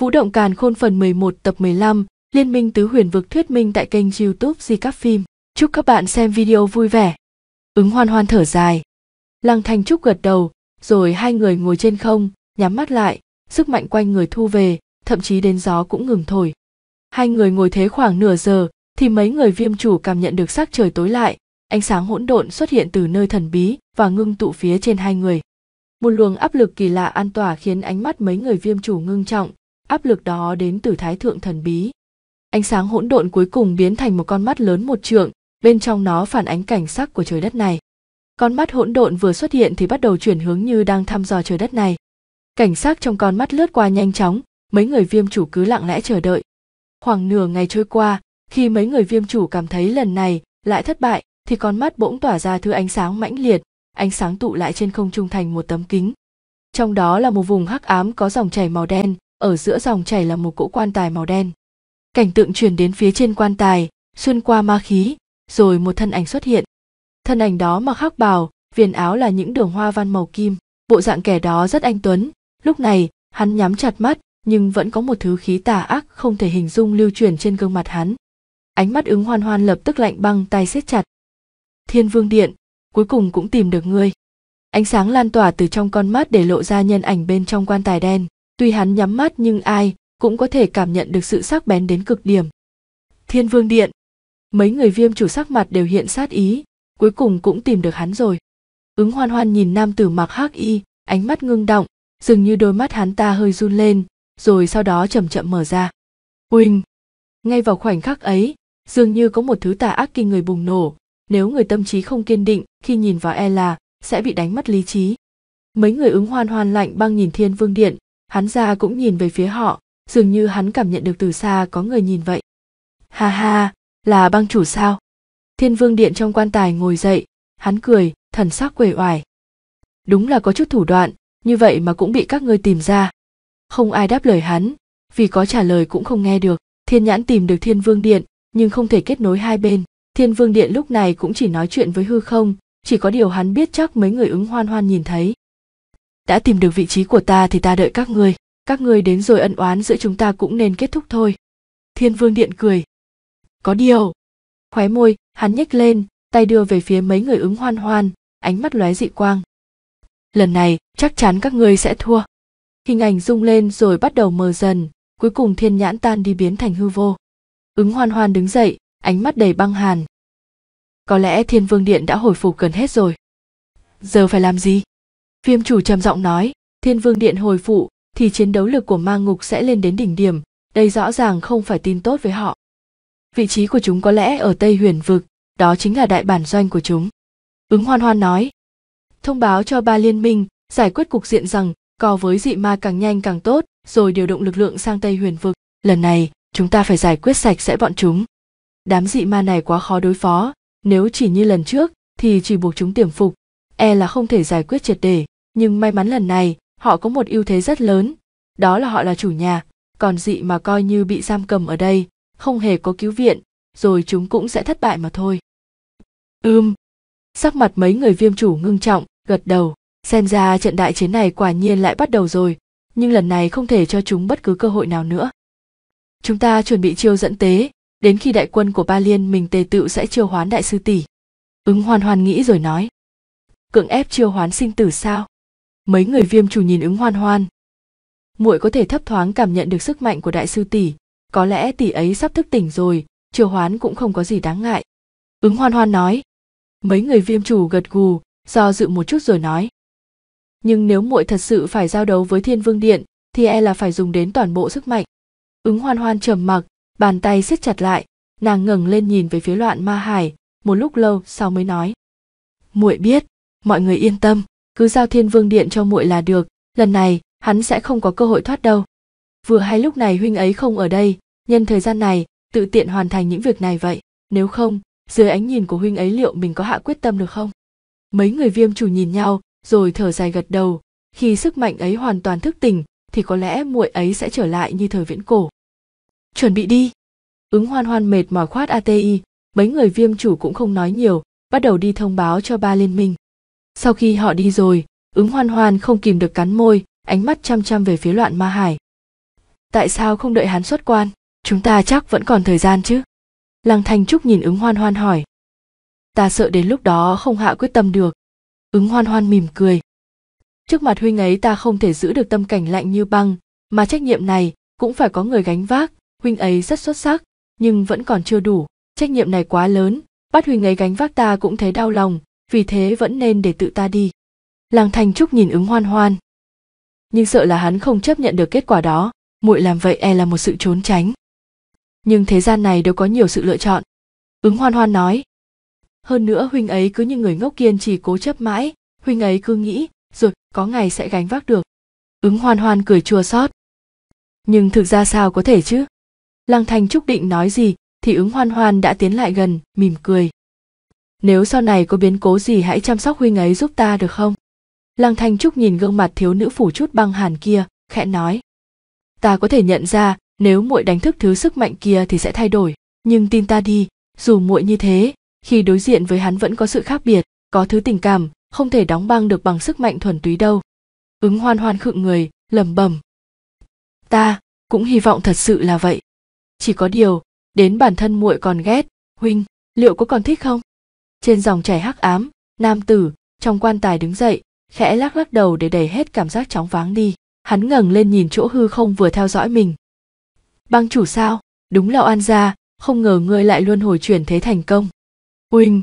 Vũ động càn khôn phần 11 tập 15, Liên minh tứ huyền vực thuyết minh tại kênh youtube Di Cắp Phim. Chúc các bạn xem video vui vẻ. Ứng hoan hoan thở dài. Lăng Thanh Trúc gật đầu, rồi hai người ngồi trên không, nhắm mắt lại, sức mạnh quanh người thu về, thậm chí đến gió cũng ngừng thổi. Hai người ngồi thế khoảng nửa giờ, thì mấy người viêm chủ cảm nhận được sắc trời tối lại, ánh sáng hỗn độn xuất hiện từ nơi thần bí và ngưng tụ phía trên hai người. Một luồng áp lực kỳ lạ an tỏa khiến ánh mắt mấy người viêm chủ ngưng trọng, áp lực đó đến từ thái thượng thần bí ánh sáng hỗn độn cuối cùng biến thành một con mắt lớn một trượng bên trong nó phản ánh cảnh sắc của trời đất này con mắt hỗn độn vừa xuất hiện thì bắt đầu chuyển hướng như đang thăm dò trời đất này cảnh sắc trong con mắt lướt qua nhanh chóng mấy người viêm chủ cứ lặng lẽ chờ đợi khoảng nửa ngày trôi qua khi mấy người viêm chủ cảm thấy lần này lại thất bại thì con mắt bỗng tỏa ra thứ ánh sáng mãnh liệt ánh sáng tụ lại trên không trung thành một tấm kính trong đó là một vùng hắc ám có dòng chảy màu đen ở giữa dòng chảy là một cỗ quan tài màu đen cảnh tượng chuyển đến phía trên quan tài xuyên qua ma khí rồi một thân ảnh xuất hiện thân ảnh đó mặc khắc bào viền áo là những đường hoa văn màu kim bộ dạng kẻ đó rất anh tuấn lúc này hắn nhắm chặt mắt nhưng vẫn có một thứ khí tà ác không thể hình dung lưu chuyển trên gương mặt hắn ánh mắt ứng hoan hoan lập tức lạnh băng tay siết chặt thiên vương điện cuối cùng cũng tìm được ngươi ánh sáng lan tỏa từ trong con mắt để lộ ra nhân ảnh bên trong quan tài đen tuy hắn nhắm mắt nhưng ai cũng có thể cảm nhận được sự sắc bén đến cực điểm thiên vương điện mấy người viêm chủ sắc mặt đều hiện sát ý cuối cùng cũng tìm được hắn rồi ứng hoan hoan nhìn nam tử mặc hắc y ánh mắt ngưng động dường như đôi mắt hắn ta hơi run lên rồi sau đó chậm chậm mở ra huỳnh ngay vào khoảnh khắc ấy dường như có một thứ tà ác kinh người bùng nổ nếu người tâm trí không kiên định khi nhìn vào e là sẽ bị đánh mất lý trí mấy người ứng hoan hoan lạnh băng nhìn thiên vương điện hắn ra cũng nhìn về phía họ dường như hắn cảm nhận được từ xa có người nhìn vậy ha ha là băng chủ sao thiên vương điện trong quan tài ngồi dậy hắn cười thần sắc quể oải đúng là có chút thủ đoạn như vậy mà cũng bị các ngươi tìm ra không ai đáp lời hắn vì có trả lời cũng không nghe được thiên nhãn tìm được thiên vương điện nhưng không thể kết nối hai bên thiên vương điện lúc này cũng chỉ nói chuyện với hư không chỉ có điều hắn biết chắc mấy người ứng hoan hoan nhìn thấy đã tìm được vị trí của ta thì ta đợi các ngươi các ngươi đến rồi ân oán giữa chúng ta cũng nên kết thúc thôi thiên vương điện cười có điều khóe môi hắn nhếch lên tay đưa về phía mấy người ứng hoan hoan ánh mắt lóe dị quang lần này chắc chắn các ngươi sẽ thua hình ảnh rung lên rồi bắt đầu mờ dần cuối cùng thiên nhãn tan đi biến thành hư vô ứng hoan hoan đứng dậy ánh mắt đầy băng hàn có lẽ thiên vương điện đã hồi phục gần hết rồi giờ phải làm gì Viêm chủ trầm giọng nói, Thiên Vương Điện hồi phụ, thì chiến đấu lực của ma ngục sẽ lên đến đỉnh điểm, đây rõ ràng không phải tin tốt với họ. Vị trí của chúng có lẽ ở Tây Huyền Vực, đó chính là đại bản doanh của chúng. Ứng hoan hoan nói, thông báo cho ba liên minh, giải quyết cục diện rằng co với dị ma càng nhanh càng tốt, rồi điều động lực lượng sang Tây Huyền Vực. Lần này, chúng ta phải giải quyết sạch sẽ bọn chúng. Đám dị ma này quá khó đối phó, nếu chỉ như lần trước thì chỉ buộc chúng tiềm phục, e là không thể giải quyết triệt để nhưng may mắn lần này họ có một ưu thế rất lớn đó là họ là chủ nhà còn dị mà coi như bị giam cầm ở đây không hề có cứu viện rồi chúng cũng sẽ thất bại mà thôi ưm sắc mặt mấy người viêm chủ ngưng trọng gật đầu xem ra trận đại chiến này quả nhiên lại bắt đầu rồi nhưng lần này không thể cho chúng bất cứ cơ hội nào nữa chúng ta chuẩn bị chiêu dẫn tế đến khi đại quân của ba liên mình tề tự sẽ chiêu hoán đại sư tỷ ứng hoàn hoàn nghĩ rồi nói cưỡng ép chiêu hoán sinh tử sao mấy người viêm chủ nhìn ứng hoan hoan muội có thể thấp thoáng cảm nhận được sức mạnh của đại sư tỷ có lẽ tỷ ấy sắp thức tỉnh rồi chiều hoán cũng không có gì đáng ngại ứng hoan hoan nói mấy người viêm chủ gật gù do dự một chút rồi nói nhưng nếu muội thật sự phải giao đấu với thiên vương điện thì e là phải dùng đến toàn bộ sức mạnh ứng hoan hoan trầm mặc bàn tay siết chặt lại nàng ngẩng lên nhìn về phía loạn ma hải một lúc lâu sau mới nói muội biết mọi người yên tâm cứ giao thiên vương điện cho muội là được lần này hắn sẽ không có cơ hội thoát đâu vừa hay lúc này huynh ấy không ở đây nhân thời gian này tự tiện hoàn thành những việc này vậy nếu không dưới ánh nhìn của huynh ấy liệu mình có hạ quyết tâm được không mấy người viêm chủ nhìn nhau rồi thở dài gật đầu khi sức mạnh ấy hoàn toàn thức tỉnh thì có lẽ muội ấy sẽ trở lại như thời viễn cổ chuẩn bị đi ứng hoan hoan mệt mỏi khoát ati mấy người viêm chủ cũng không nói nhiều bắt đầu đi thông báo cho ba liên minh sau khi họ đi rồi ứng hoan hoan không kìm được cắn môi ánh mắt chăm chăm về phía loạn ma hải tại sao không đợi hắn xuất quan chúng ta chắc vẫn còn thời gian chứ lăng thanh trúc nhìn ứng hoan hoan hỏi ta sợ đến lúc đó không hạ quyết tâm được ứng hoan hoan mỉm cười trước mặt huynh ấy ta không thể giữ được tâm cảnh lạnh như băng mà trách nhiệm này cũng phải có người gánh vác huynh ấy rất xuất sắc nhưng vẫn còn chưa đủ trách nhiệm này quá lớn bắt huynh ấy gánh vác ta cũng thấy đau lòng vì thế vẫn nên để tự ta đi làng thành trúc nhìn ứng hoan hoan nhưng sợ là hắn không chấp nhận được kết quả đó muội làm vậy e là một sự trốn tránh nhưng thế gian này đều có nhiều sự lựa chọn ứng hoan hoan nói hơn nữa huynh ấy cứ như người ngốc kiên trì cố chấp mãi huynh ấy cứ nghĩ rồi có ngày sẽ gánh vác được ứng hoan hoan cười chua xót nhưng thực ra sao có thể chứ lăng thành trúc định nói gì thì ứng hoan hoan đã tiến lại gần mỉm cười nếu sau này có biến cố gì hãy chăm sóc huynh ấy giúp ta được không lăng thanh trúc nhìn gương mặt thiếu nữ phủ chút băng hàn kia khẽ nói ta có thể nhận ra nếu muội đánh thức thứ sức mạnh kia thì sẽ thay đổi nhưng tin ta đi dù muội như thế khi đối diện với hắn vẫn có sự khác biệt có thứ tình cảm không thể đóng băng được bằng sức mạnh thuần túy đâu ứng hoan hoan khựng người lẩm bẩm ta cũng hy vọng thật sự là vậy chỉ có điều đến bản thân muội còn ghét huynh liệu có còn thích không trên dòng chảy hắc ám nam tử trong quan tài đứng dậy khẽ lắc lắc đầu để đẩy hết cảm giác chóng váng đi hắn ngẩng lên nhìn chỗ hư không vừa theo dõi mình băng chủ sao đúng là oan gia không ngờ ngươi lại luôn hồi chuyển thế thành công huynh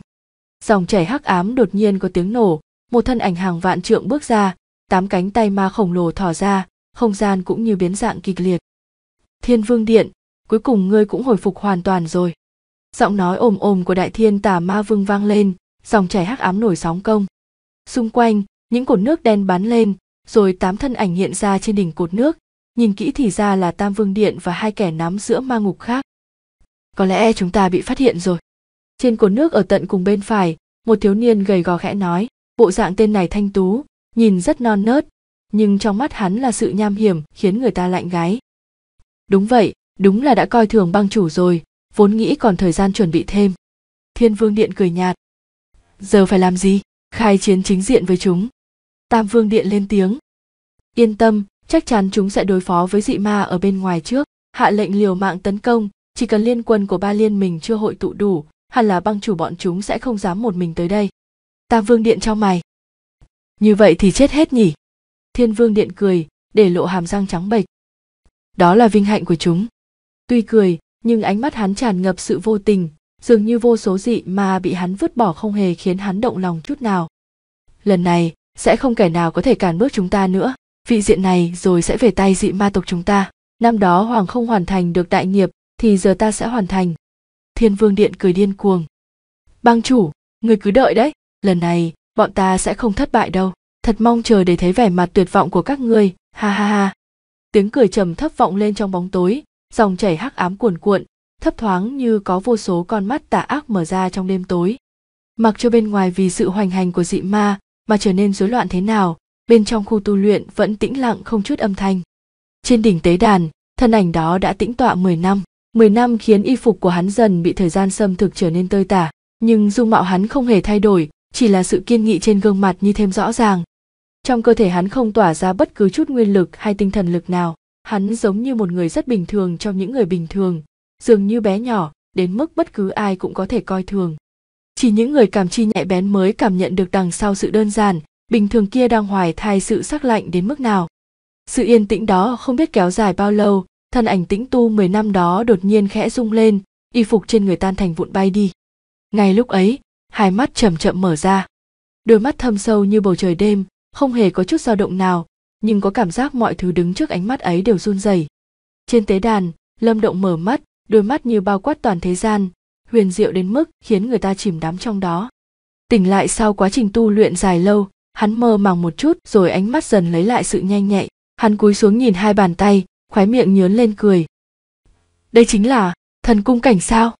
dòng chảy hắc ám đột nhiên có tiếng nổ một thân ảnh hàng vạn trượng bước ra tám cánh tay ma khổng lồ thỏ ra không gian cũng như biến dạng kịch liệt thiên vương điện cuối cùng ngươi cũng hồi phục hoàn toàn rồi giọng nói ồm ồm của đại thiên tà ma vương vang lên dòng chảy hắc ám nổi sóng công xung quanh những cột nước đen bắn lên rồi tám thân ảnh hiện ra trên đỉnh cột nước nhìn kỹ thì ra là tam vương điện và hai kẻ nắm giữa ma ngục khác có lẽ chúng ta bị phát hiện rồi trên cột nước ở tận cùng bên phải một thiếu niên gầy gò khẽ nói bộ dạng tên này thanh tú nhìn rất non nớt nhưng trong mắt hắn là sự nham hiểm khiến người ta lạnh gáy đúng vậy đúng là đã coi thường băng chủ rồi vốn nghĩ còn thời gian chuẩn bị thêm thiên vương điện cười nhạt giờ phải làm gì khai chiến chính diện với chúng tam vương điện lên tiếng yên tâm chắc chắn chúng sẽ đối phó với dị ma ở bên ngoài trước hạ lệnh liều mạng tấn công chỉ cần liên quân của ba liên mình chưa hội tụ đủ hẳn là băng chủ bọn chúng sẽ không dám một mình tới đây tam vương điện cho mày như vậy thì chết hết nhỉ thiên vương điện cười để lộ hàm răng trắng bệch đó là vinh hạnh của chúng tuy cười nhưng ánh mắt hắn tràn ngập sự vô tình dường như vô số dị mà bị hắn vứt bỏ không hề khiến hắn động lòng chút nào lần này sẽ không kẻ nào có thể cản bước chúng ta nữa vị diện này rồi sẽ về tay dị ma tộc chúng ta năm đó hoàng không hoàn thành được đại nghiệp thì giờ ta sẽ hoàn thành thiên vương điện cười điên cuồng bang chủ người cứ đợi đấy lần này bọn ta sẽ không thất bại đâu thật mong chờ để thấy vẻ mặt tuyệt vọng của các ngươi ha ha ha tiếng cười trầm thấp vọng lên trong bóng tối dòng chảy hắc ám cuồn cuộn thấp thoáng như có vô số con mắt tà ác mở ra trong đêm tối mặc cho bên ngoài vì sự hoành hành của dị ma mà trở nên rối loạn thế nào bên trong khu tu luyện vẫn tĩnh lặng không chút âm thanh trên đỉnh tế đàn thân ảnh đó đã tĩnh tọa 10 năm 10 năm khiến y phục của hắn dần bị thời gian xâm thực trở nên tơi tả nhưng dung mạo hắn không hề thay đổi chỉ là sự kiên nghị trên gương mặt như thêm rõ ràng trong cơ thể hắn không tỏa ra bất cứ chút nguyên lực hay tinh thần lực nào hắn giống như một người rất bình thường trong những người bình thường dường như bé nhỏ đến mức bất cứ ai cũng có thể coi thường chỉ những người cảm chi nhạy bén mới cảm nhận được đằng sau sự đơn giản bình thường kia đang hoài thai sự sắc lạnh đến mức nào sự yên tĩnh đó không biết kéo dài bao lâu thân ảnh tĩnh tu 10 năm đó đột nhiên khẽ rung lên y phục trên người tan thành vụn bay đi ngay lúc ấy hai mắt chậm chậm mở ra đôi mắt thâm sâu như bầu trời đêm không hề có chút dao động nào nhưng có cảm giác mọi thứ đứng trước ánh mắt ấy đều run rẩy trên tế đàn lâm động mở mắt đôi mắt như bao quát toàn thế gian huyền diệu đến mức khiến người ta chìm đắm trong đó tỉnh lại sau quá trình tu luyện dài lâu hắn mơ màng một chút rồi ánh mắt dần lấy lại sự nhanh nhạy hắn cúi xuống nhìn hai bàn tay khóe miệng nhớn lên cười đây chính là thần cung cảnh sao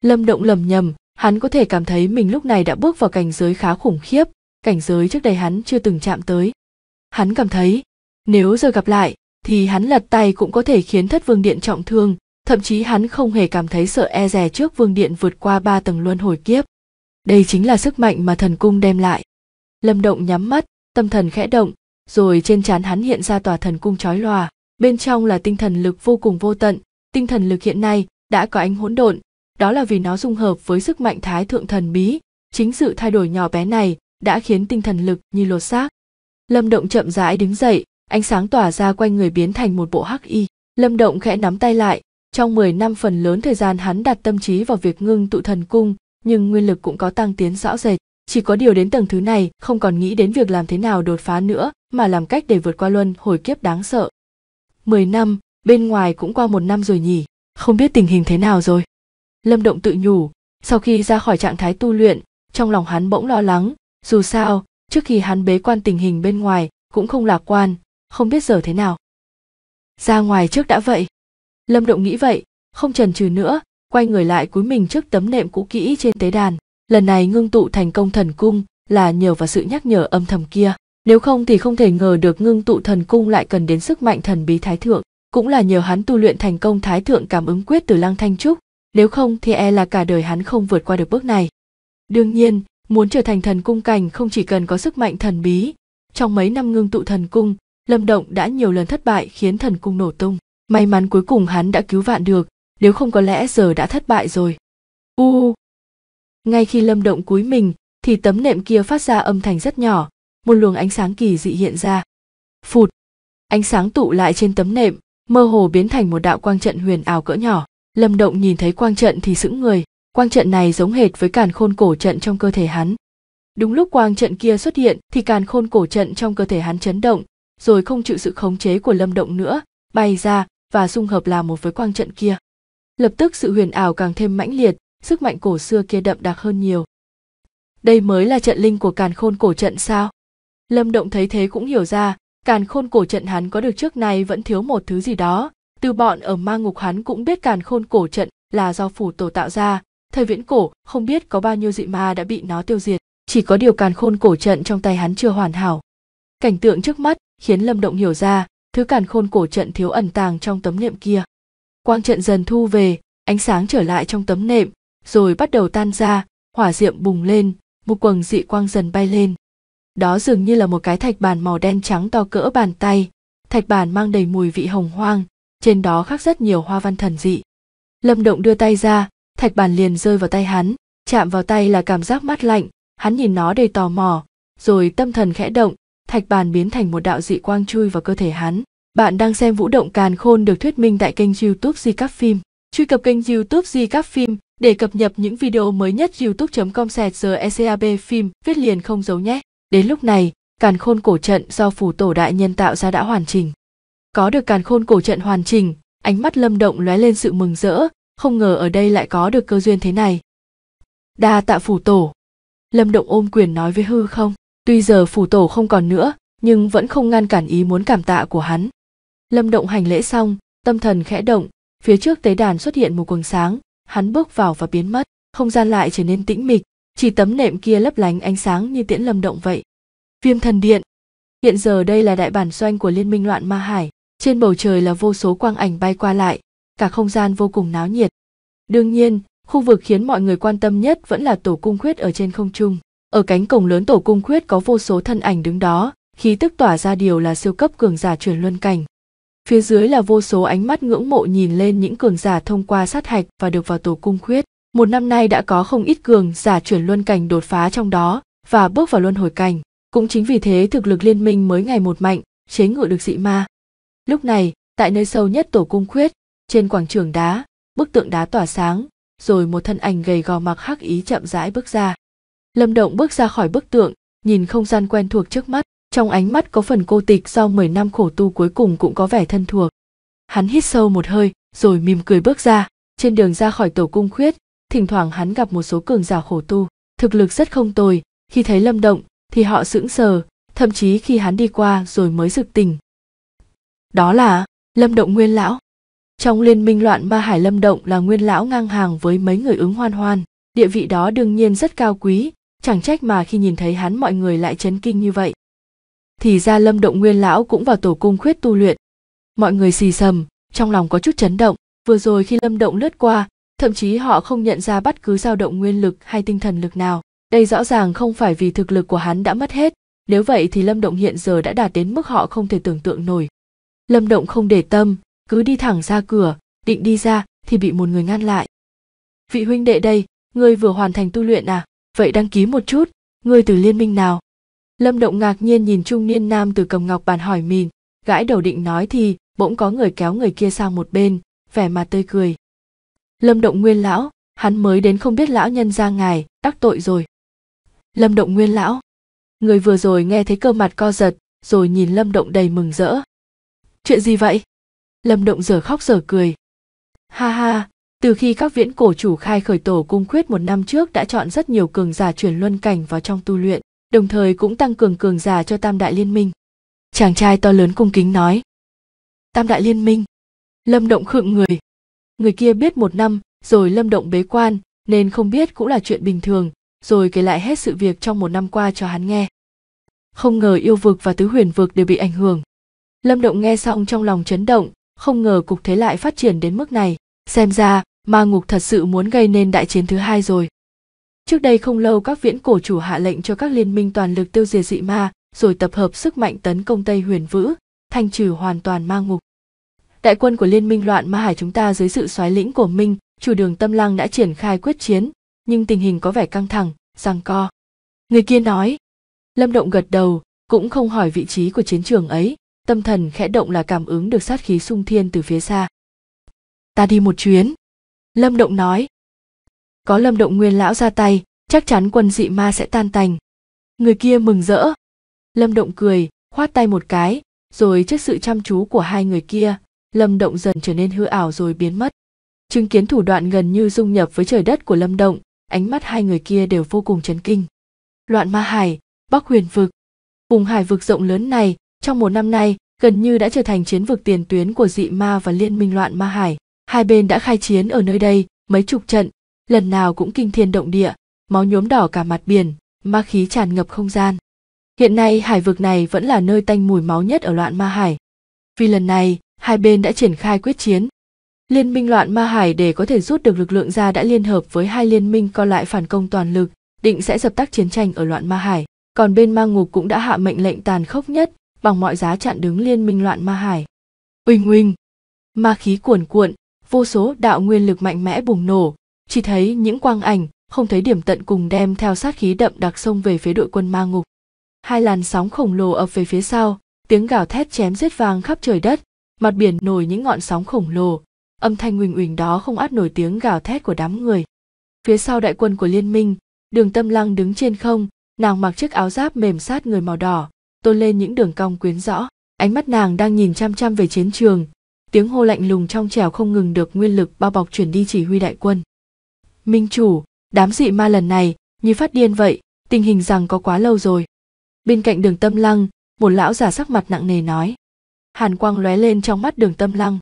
lâm động lầm nhầm hắn có thể cảm thấy mình lúc này đã bước vào cảnh giới khá khủng khiếp cảnh giới trước đây hắn chưa từng chạm tới hắn cảm thấy nếu giờ gặp lại thì hắn lật tay cũng có thể khiến thất vương điện trọng thương thậm chí hắn không hề cảm thấy sợ e rè trước vương điện vượt qua ba tầng luân hồi kiếp đây chính là sức mạnh mà thần cung đem lại lâm động nhắm mắt tâm thần khẽ động rồi trên trán hắn hiện ra tòa thần cung chói lòa bên trong là tinh thần lực vô cùng vô tận tinh thần lực hiện nay đã có ánh hỗn độn đó là vì nó dung hợp với sức mạnh thái thượng thần bí chính sự thay đổi nhỏ bé này đã khiến tinh thần lực như lột xác lâm động chậm rãi đứng dậy ánh sáng tỏa ra quanh người biến thành một bộ hắc y lâm động khẽ nắm tay lại trong 10 năm phần lớn thời gian hắn đặt tâm trí vào việc ngưng tụ thần cung nhưng nguyên lực cũng có tăng tiến rõ rệt chỉ có điều đến tầng thứ này không còn nghĩ đến việc làm thế nào đột phá nữa mà làm cách để vượt qua luân hồi kiếp đáng sợ 10 năm bên ngoài cũng qua một năm rồi nhỉ không biết tình hình thế nào rồi lâm động tự nhủ sau khi ra khỏi trạng thái tu luyện trong lòng hắn bỗng lo lắng dù sao trước khi hắn bế quan tình hình bên ngoài cũng không lạc quan không biết giờ thế nào ra ngoài trước đã vậy lâm động nghĩ vậy không trần trừ nữa quay người lại cúi mình trước tấm nệm cũ kỹ trên tế đàn lần này ngưng tụ thành công thần cung là nhờ vào sự nhắc nhở âm thầm kia nếu không thì không thể ngờ được ngưng tụ thần cung lại cần đến sức mạnh thần bí thái thượng cũng là nhờ hắn tu luyện thành công thái thượng cảm ứng quyết từ lăng thanh trúc nếu không thì e là cả đời hắn không vượt qua được bước này đương nhiên Muốn trở thành thần cung cảnh không chỉ cần có sức mạnh thần bí. Trong mấy năm ngưng tụ thần cung, Lâm Động đã nhiều lần thất bại khiến thần cung nổ tung. May mắn cuối cùng hắn đã cứu vạn được, nếu không có lẽ giờ đã thất bại rồi. U. Ngay khi Lâm Động cúi mình thì tấm nệm kia phát ra âm thanh rất nhỏ, một luồng ánh sáng kỳ dị hiện ra. Phụt. Ánh sáng tụ lại trên tấm nệm, mơ hồ biến thành một đạo quang trận huyền ảo cỡ nhỏ. Lâm Động nhìn thấy quang trận thì sững người, Quang trận này giống hệt với càn khôn cổ trận trong cơ thể hắn. Đúng lúc quang trận kia xuất hiện thì càn khôn cổ trận trong cơ thể hắn chấn động, rồi không chịu sự khống chế của lâm động nữa, bay ra và dung hợp là một với quang trận kia. Lập tức sự huyền ảo càng thêm mãnh liệt, sức mạnh cổ xưa kia đậm đặc hơn nhiều. Đây mới là trận linh của càn khôn cổ trận sao? Lâm Động thấy thế cũng hiểu ra, càn khôn cổ trận hắn có được trước nay vẫn thiếu một thứ gì đó. Từ bọn ở ma ngục hắn cũng biết càn khôn cổ trận là do phủ tổ tạo ra, thời viễn cổ không biết có bao nhiêu dị ma đã bị nó tiêu diệt chỉ có điều càn khôn cổ trận trong tay hắn chưa hoàn hảo cảnh tượng trước mắt khiến lâm động hiểu ra thứ càn khôn cổ trận thiếu ẩn tàng trong tấm nệm kia quang trận dần thu về ánh sáng trở lại trong tấm nệm rồi bắt đầu tan ra hỏa diệm bùng lên một quầng dị quang dần bay lên đó dường như là một cái thạch bàn màu đen trắng to cỡ bàn tay thạch bàn mang đầy mùi vị hồng hoang trên đó khắc rất nhiều hoa văn thần dị lâm động đưa tay ra thạch bàn liền rơi vào tay hắn chạm vào tay là cảm giác mát lạnh hắn nhìn nó đầy tò mò rồi tâm thần khẽ động thạch bàn biến thành một đạo dị quang chui vào cơ thể hắn bạn đang xem vũ động càn khôn được thuyết minh tại kênh youtube di các phim truy cập kênh youtube di các phim để cập nhật những video mới nhất youtube com giờ ecab phim viết liền không giấu nhé đến lúc này càn khôn cổ trận do phủ tổ đại nhân tạo ra đã hoàn chỉnh có được càn khôn cổ trận hoàn chỉnh ánh mắt lâm động lóe lên sự mừng rỡ không ngờ ở đây lại có được cơ duyên thế này đa tạ phủ tổ lâm động ôm quyền nói với hư không tuy giờ phủ tổ không còn nữa nhưng vẫn không ngăn cản ý muốn cảm tạ của hắn lâm động hành lễ xong tâm thần khẽ động phía trước tế đàn xuất hiện một quầng sáng hắn bước vào và biến mất không gian lại trở nên tĩnh mịch chỉ tấm nệm kia lấp lánh ánh sáng như tiễn lâm động vậy viêm thần điện hiện giờ đây là đại bản doanh của liên minh loạn ma hải trên bầu trời là vô số quang ảnh bay qua lại cả không gian vô cùng náo nhiệt. Đương nhiên, khu vực khiến mọi người quan tâm nhất vẫn là tổ cung khuyết ở trên không trung. Ở cánh cổng lớn tổ cung khuyết có vô số thân ảnh đứng đó, khí tức tỏa ra điều là siêu cấp cường giả chuyển luân cảnh. Phía dưới là vô số ánh mắt ngưỡng mộ nhìn lên những cường giả thông qua sát hạch và được vào tổ cung khuyết. Một năm nay đã có không ít cường giả chuyển luân cảnh đột phá trong đó và bước vào luân hồi cảnh. Cũng chính vì thế thực lực liên minh mới ngày một mạnh, chế ngự được dị ma. Lúc này, tại nơi sâu nhất tổ cung khuyết, trên quảng trường đá bức tượng đá tỏa sáng rồi một thân ảnh gầy gò mặc hắc ý chậm rãi bước ra lâm động bước ra khỏi bức tượng nhìn không gian quen thuộc trước mắt trong ánh mắt có phần cô tịch sau mười năm khổ tu cuối cùng cũng có vẻ thân thuộc hắn hít sâu một hơi rồi mỉm cười bước ra trên đường ra khỏi tổ cung khuyết thỉnh thoảng hắn gặp một số cường giả khổ tu thực lực rất không tồi khi thấy lâm động thì họ sững sờ thậm chí khi hắn đi qua rồi mới rực tỉnh đó là lâm động nguyên lão trong liên minh loạn ma Hải Lâm Động là nguyên lão ngang hàng với mấy người ứng hoan hoan, địa vị đó đương nhiên rất cao quý, chẳng trách mà khi nhìn thấy hắn mọi người lại chấn kinh như vậy. Thì ra Lâm Động nguyên lão cũng vào tổ cung khuyết tu luyện. Mọi người xì sầm, trong lòng có chút chấn động, vừa rồi khi Lâm Động lướt qua, thậm chí họ không nhận ra bất cứ dao động nguyên lực hay tinh thần lực nào. Đây rõ ràng không phải vì thực lực của hắn đã mất hết, nếu vậy thì Lâm Động hiện giờ đã đạt đến mức họ không thể tưởng tượng nổi. Lâm Động không để tâm, cứ đi thẳng ra cửa định đi ra thì bị một người ngăn lại vị huynh đệ đây ngươi vừa hoàn thành tu luyện à vậy đăng ký một chút ngươi từ liên minh nào lâm động ngạc nhiên nhìn trung niên nam từ cầm ngọc bàn hỏi mình gãi đầu định nói thì bỗng có người kéo người kia sang một bên vẻ mặt tươi cười lâm động nguyên lão hắn mới đến không biết lão nhân ra ngài đắc tội rồi lâm động nguyên lão người vừa rồi nghe thấy cơ mặt co giật rồi nhìn lâm động đầy mừng rỡ chuyện gì vậy lâm động giờ khóc giờ cười ha ha từ khi các viễn cổ chủ khai khởi tổ cung quyết một năm trước đã chọn rất nhiều cường giả chuyển luân cảnh vào trong tu luyện đồng thời cũng tăng cường cường giả cho tam đại liên minh chàng trai to lớn cung kính nói tam đại liên minh lâm động khựng người người kia biết một năm rồi lâm động bế quan nên không biết cũng là chuyện bình thường rồi kể lại hết sự việc trong một năm qua cho hắn nghe không ngờ yêu vực và tứ huyền vực đều bị ảnh hưởng lâm động nghe xong trong lòng chấn động không ngờ cục thế lại phát triển đến mức này xem ra ma ngục thật sự muốn gây nên đại chiến thứ hai rồi trước đây không lâu các viễn cổ chủ hạ lệnh cho các liên minh toàn lực tiêu diệt dị ma rồi tập hợp sức mạnh tấn công tây huyền vữ thanh trừ hoàn toàn ma ngục đại quân của liên minh loạn ma hải chúng ta dưới sự soái lĩnh của minh chủ đường tâm lăng đã triển khai quyết chiến nhưng tình hình có vẻ căng thẳng rằng co người kia nói lâm động gật đầu cũng không hỏi vị trí của chiến trường ấy tâm thần khẽ động là cảm ứng được sát khí sung thiên từ phía xa ta đi một chuyến lâm động nói có lâm động nguyên lão ra tay chắc chắn quân dị ma sẽ tan tành người kia mừng rỡ lâm động cười khoát tay một cái rồi trước sự chăm chú của hai người kia lâm động dần trở nên hư ảo rồi biến mất chứng kiến thủ đoạn gần như dung nhập với trời đất của lâm động ánh mắt hai người kia đều vô cùng chấn kinh loạn ma hải bắc huyền vực vùng hải vực rộng lớn này trong một năm nay, gần như đã trở thành chiến vực tiền tuyến của dị ma và liên minh loạn ma hải. Hai bên đã khai chiến ở nơi đây mấy chục trận, lần nào cũng kinh thiên động địa, máu nhuốm đỏ cả mặt biển, ma khí tràn ngập không gian. Hiện nay hải vực này vẫn là nơi tanh mùi máu nhất ở loạn ma hải. Vì lần này, hai bên đã triển khai quyết chiến. Liên minh loạn ma hải để có thể rút được lực lượng ra đã liên hợp với hai liên minh còn lại phản công toàn lực, định sẽ dập tắt chiến tranh ở loạn ma hải. Còn bên ma ngục cũng đã hạ mệnh lệnh tàn khốc nhất bằng mọi giá chặn đứng liên minh loạn ma hải. Uỳnh uỳnh, ma khí cuồn cuộn, vô số đạo nguyên lực mạnh mẽ bùng nổ, chỉ thấy những quang ảnh, không thấy điểm tận cùng đem theo sát khí đậm đặc sông về phía đội quân ma ngục. Hai làn sóng khổng lồ ập về phía sau, tiếng gào thét chém giết vang khắp trời đất, mặt biển nổi những ngọn sóng khổng lồ, âm thanh huỳnh huỳnh đó không át nổi tiếng gào thét của đám người. Phía sau đại quân của liên minh, đường tâm lăng đứng trên không, nàng mặc chiếc áo giáp mềm sát người màu đỏ, tôn lên những đường cong quyến rõ ánh mắt nàng đang nhìn chăm chăm về chiến trường tiếng hô lạnh lùng trong trèo không ngừng được nguyên lực bao bọc chuyển đi chỉ huy đại quân minh chủ đám dị ma lần này như phát điên vậy tình hình rằng có quá lâu rồi bên cạnh đường tâm lăng một lão giả sắc mặt nặng nề nói hàn quang lóe lên trong mắt đường tâm lăng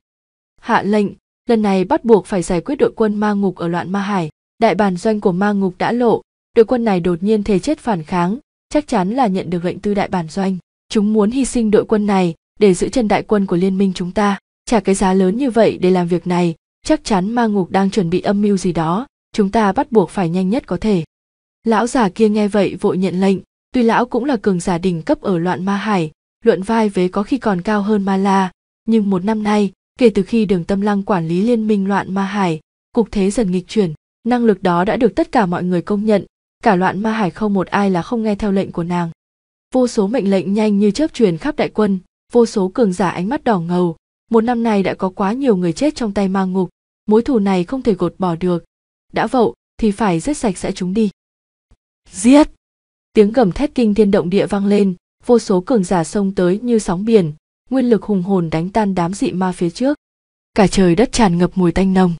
hạ lệnh lần này bắt buộc phải giải quyết đội quân ma ngục ở loạn ma hải đại bản doanh của ma ngục đã lộ đội quân này đột nhiên thề chết phản kháng chắc chắn là nhận được lệnh tư đại bản doanh chúng muốn hy sinh đội quân này để giữ chân đại quân của liên minh chúng ta trả cái giá lớn như vậy để làm việc này chắc chắn ma ngục đang chuẩn bị âm mưu gì đó chúng ta bắt buộc phải nhanh nhất có thể lão già kia nghe vậy vội nhận lệnh tuy lão cũng là cường giả đỉnh cấp ở loạn ma hải luận vai vế có khi còn cao hơn ma la nhưng một năm nay kể từ khi đường tâm lăng quản lý liên minh loạn ma hải cục thế dần nghịch chuyển năng lực đó đã được tất cả mọi người công nhận cả loạn ma hải không một ai là không nghe theo lệnh của nàng vô số mệnh lệnh nhanh như chớp truyền khắp đại quân vô số cường giả ánh mắt đỏ ngầu một năm này đã có quá nhiều người chết trong tay ma ngục mối thù này không thể gột bỏ được đã vậu thì phải giết sạch sẽ chúng đi giết tiếng gầm thét kinh thiên động địa vang lên vô số cường giả xông tới như sóng biển nguyên lực hùng hồn đánh tan đám dị ma phía trước cả trời đất tràn ngập mùi tanh nồng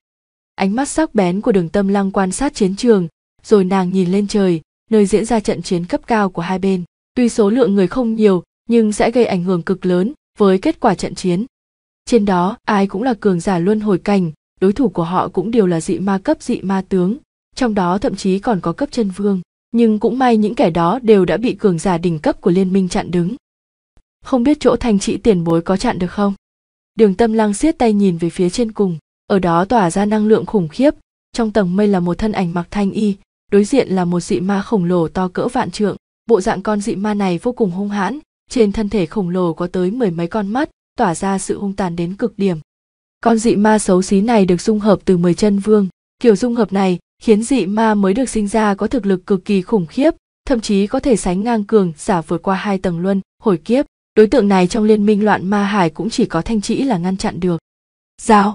ánh mắt sắc bén của đường tâm lăng quan sát chiến trường rồi nàng nhìn lên trời nơi diễn ra trận chiến cấp cao của hai bên tuy số lượng người không nhiều nhưng sẽ gây ảnh hưởng cực lớn với kết quả trận chiến trên đó ai cũng là cường giả luân hồi cảnh đối thủ của họ cũng đều là dị ma cấp dị ma tướng trong đó thậm chí còn có cấp chân vương nhưng cũng may những kẻ đó đều đã bị cường giả đỉnh cấp của liên minh chặn đứng không biết chỗ thành trị tiền bối có chặn được không đường tâm lăng xiết tay nhìn về phía trên cùng ở đó tỏa ra năng lượng khủng khiếp trong tầng mây là một thân ảnh mặc thanh y đối diện là một dị ma khổng lồ to cỡ vạn trượng bộ dạng con dị ma này vô cùng hung hãn trên thân thể khổng lồ có tới mười mấy con mắt tỏa ra sự hung tàn đến cực điểm con dị ma xấu xí này được dung hợp từ mười chân vương kiểu dung hợp này khiến dị ma mới được sinh ra có thực lực cực kỳ khủng khiếp thậm chí có thể sánh ngang cường giả vượt qua hai tầng luân hồi kiếp đối tượng này trong liên minh loạn ma hải cũng chỉ có thanh trĩ là ngăn chặn được giao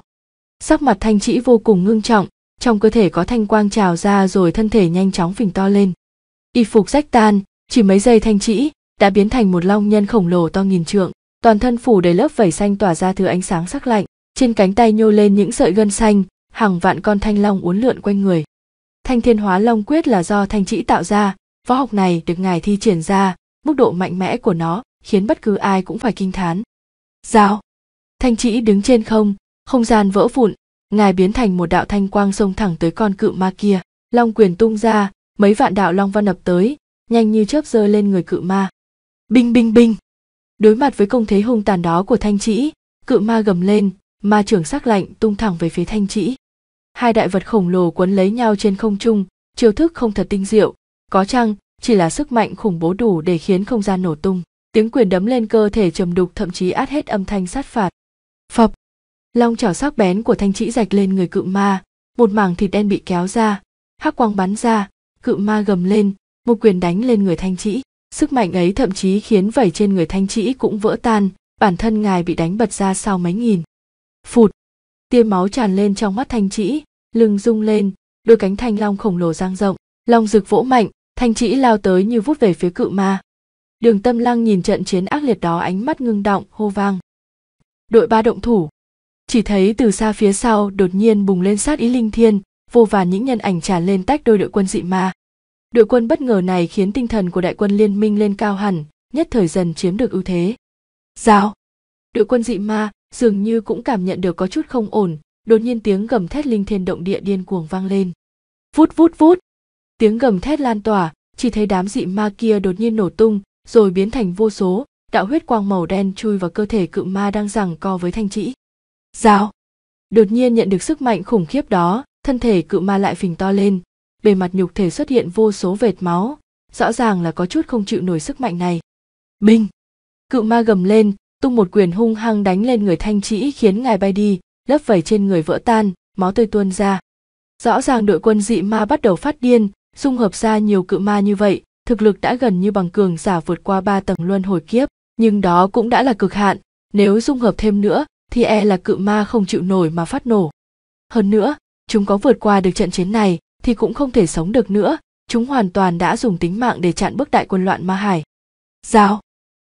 sắc mặt thanh trĩ vô cùng ngưng trọng trong cơ thể có thanh quang trào ra rồi thân thể nhanh chóng phình to lên y phục rách tan chỉ mấy giây thanh trĩ đã biến thành một long nhân khổng lồ to nghìn trượng toàn thân phủ đầy lớp vẩy xanh tỏa ra thứ ánh sáng sắc lạnh trên cánh tay nhô lên những sợi gân xanh hàng vạn con thanh long uốn lượn quanh người thanh thiên hóa long quyết là do thanh trĩ tạo ra võ học này được ngài thi triển ra mức độ mạnh mẽ của nó khiến bất cứ ai cũng phải kinh thán. giao Thanh chỉ đứng trên không, không gian vỡ vụn, ngài biến thành một đạo thanh quang xông thẳng tới con cự ma kia long quyền tung ra mấy vạn đạo long văn ập tới nhanh như chớp rơi lên người cự ma binh binh binh đối mặt với công thế hung tàn đó của thanh trĩ cự ma gầm lên ma trưởng sắc lạnh tung thẳng về phía thanh trĩ hai đại vật khổng lồ quấn lấy nhau trên không trung chiêu thức không thật tinh diệu có chăng chỉ là sức mạnh khủng bố đủ để khiến không gian nổ tung tiếng quyền đấm lên cơ thể trầm đục thậm chí át hết âm thanh sát phạt phập long chảo sắc bén của thanh trĩ rạch lên người cự ma một mảng thịt đen bị kéo ra hắc quang bắn ra cự ma gầm lên một quyền đánh lên người thanh trĩ sức mạnh ấy thậm chí khiến vảy trên người thanh trĩ cũng vỡ tan bản thân ngài bị đánh bật ra sau mấy nghìn phụt tia máu tràn lên trong mắt thanh trĩ lưng rung lên đôi cánh thanh long khổng lồ giang rộng long rực vỗ mạnh thanh trĩ lao tới như vút về phía cự ma đường tâm lăng nhìn trận chiến ác liệt đó ánh mắt ngưng động hô vang đội ba động thủ chỉ thấy từ xa phía sau đột nhiên bùng lên sát ý linh thiên vô vàn những nhân ảnh tràn lên tách đôi đội quân dị ma đội quân bất ngờ này khiến tinh thần của đại quân liên minh lên cao hẳn nhất thời dần chiếm được ưu thế giao đội quân dị ma dường như cũng cảm nhận được có chút không ổn đột nhiên tiếng gầm thét linh thiên động địa điên cuồng vang lên vút vút vút tiếng gầm thét lan tỏa chỉ thấy đám dị ma kia đột nhiên nổ tung rồi biến thành vô số đạo huyết quang màu đen chui vào cơ thể cự ma đang giằng co với thanh trĩ Giao. Đột nhiên nhận được sức mạnh khủng khiếp đó, thân thể cự ma lại phình to lên, bề mặt nhục thể xuất hiện vô số vệt máu, rõ ràng là có chút không chịu nổi sức mạnh này. Minh. Cự ma gầm lên, tung một quyền hung hăng đánh lên người thanh trĩ khiến ngài bay đi, lớp vảy trên người vỡ tan, máu tươi tuôn ra. Rõ ràng đội quân dị ma bắt đầu phát điên, dung hợp ra nhiều cự ma như vậy, thực lực đã gần như bằng cường giả vượt qua ba tầng luân hồi kiếp, nhưng đó cũng đã là cực hạn, nếu dung hợp thêm nữa thì e là cự ma không chịu nổi mà phát nổ. Hơn nữa, chúng có vượt qua được trận chiến này thì cũng không thể sống được nữa, chúng hoàn toàn đã dùng tính mạng để chặn bước đại quân loạn ma hải. Giao!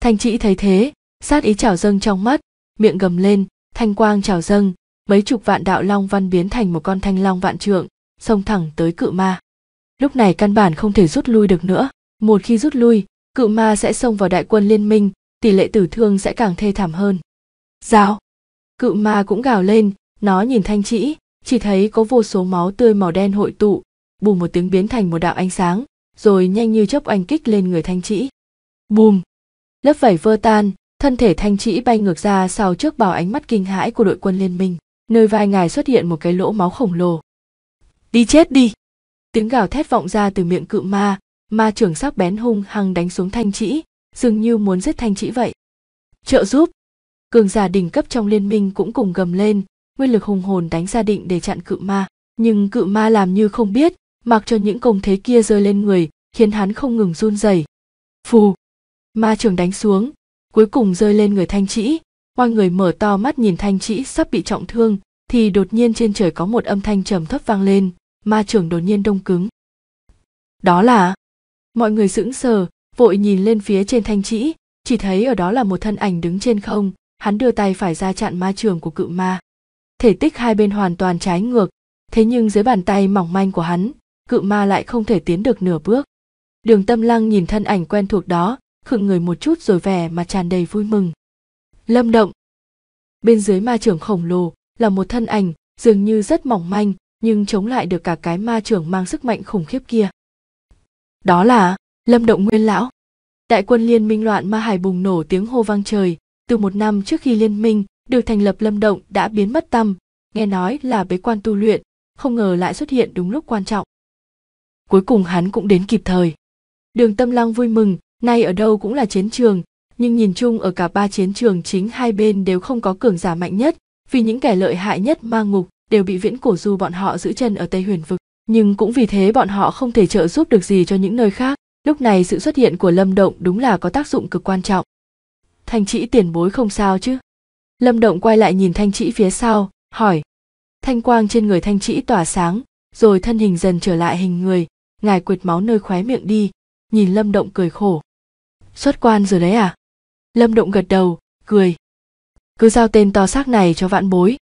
Thanh trị thấy thế, sát ý trào dâng trong mắt, miệng gầm lên, thanh quang trào dâng, mấy chục vạn đạo long văn biến thành một con thanh long vạn trượng, xông thẳng tới cự ma. Lúc này căn bản không thể rút lui được nữa, một khi rút lui, cự ma sẽ xông vào đại quân liên minh, tỷ lệ tử thương sẽ càng thê thảm hơn. Giao! Cự ma cũng gào lên, nó nhìn thanh trĩ, chỉ thấy có vô số máu tươi màu đen hội tụ, bù một tiếng biến thành một đạo ánh sáng, rồi nhanh như chớp oanh kích lên người thanh trĩ. Bùm! Lớp vảy vơ tan, thân thể thanh trĩ bay ngược ra sau trước bao ánh mắt kinh hãi của đội quân liên minh, nơi vai ngài xuất hiện một cái lỗ máu khổng lồ. Đi chết đi! Tiếng gào thét vọng ra từ miệng cự ma, ma trưởng sắc bén hung hăng đánh xuống thanh trĩ, dường như muốn giết thanh trĩ vậy. Trợ giúp! cường giả đỉnh cấp trong liên minh cũng cùng gầm lên nguyên lực hùng hồn đánh ra định để chặn cự ma nhưng cự ma làm như không biết mặc cho những công thế kia rơi lên người khiến hắn không ngừng run rẩy phù ma trường đánh xuống cuối cùng rơi lên người thanh trĩ mọi người mở to mắt nhìn thanh trĩ sắp bị trọng thương thì đột nhiên trên trời có một âm thanh trầm thấp vang lên ma trường đột nhiên đông cứng đó là mọi người sững sờ vội nhìn lên phía trên thanh trĩ chỉ thấy ở đó là một thân ảnh đứng trên không hắn đưa tay phải ra chặn ma trường của cự ma thể tích hai bên hoàn toàn trái ngược thế nhưng dưới bàn tay mỏng manh của hắn cự ma lại không thể tiến được nửa bước đường tâm lăng nhìn thân ảnh quen thuộc đó khựng người một chút rồi vẻ mà tràn đầy vui mừng lâm động bên dưới ma trưởng khổng lồ là một thân ảnh dường như rất mỏng manh nhưng chống lại được cả cái ma trưởng mang sức mạnh khủng khiếp kia đó là lâm động nguyên lão đại quân liên minh loạn ma hải bùng nổ tiếng hô vang trời từ một năm trước khi liên minh được thành lập lâm động đã biến mất tâm nghe nói là bế quan tu luyện không ngờ lại xuất hiện đúng lúc quan trọng cuối cùng hắn cũng đến kịp thời đường tâm lăng vui mừng nay ở đâu cũng là chiến trường nhưng nhìn chung ở cả ba chiến trường chính hai bên đều không có cường giả mạnh nhất vì những kẻ lợi hại nhất ma ngục đều bị viễn cổ du bọn họ giữ chân ở tây huyền vực nhưng cũng vì thế bọn họ không thể trợ giúp được gì cho những nơi khác lúc này sự xuất hiện của lâm động đúng là có tác dụng cực quan trọng thanh trĩ tiền bối không sao chứ lâm động quay lại nhìn thanh trĩ phía sau hỏi thanh quang trên người thanh trĩ tỏa sáng rồi thân hình dần trở lại hình người ngài quệt máu nơi khóe miệng đi nhìn lâm động cười khổ xuất quan rồi đấy à lâm động gật đầu cười cứ giao tên to xác này cho vạn bối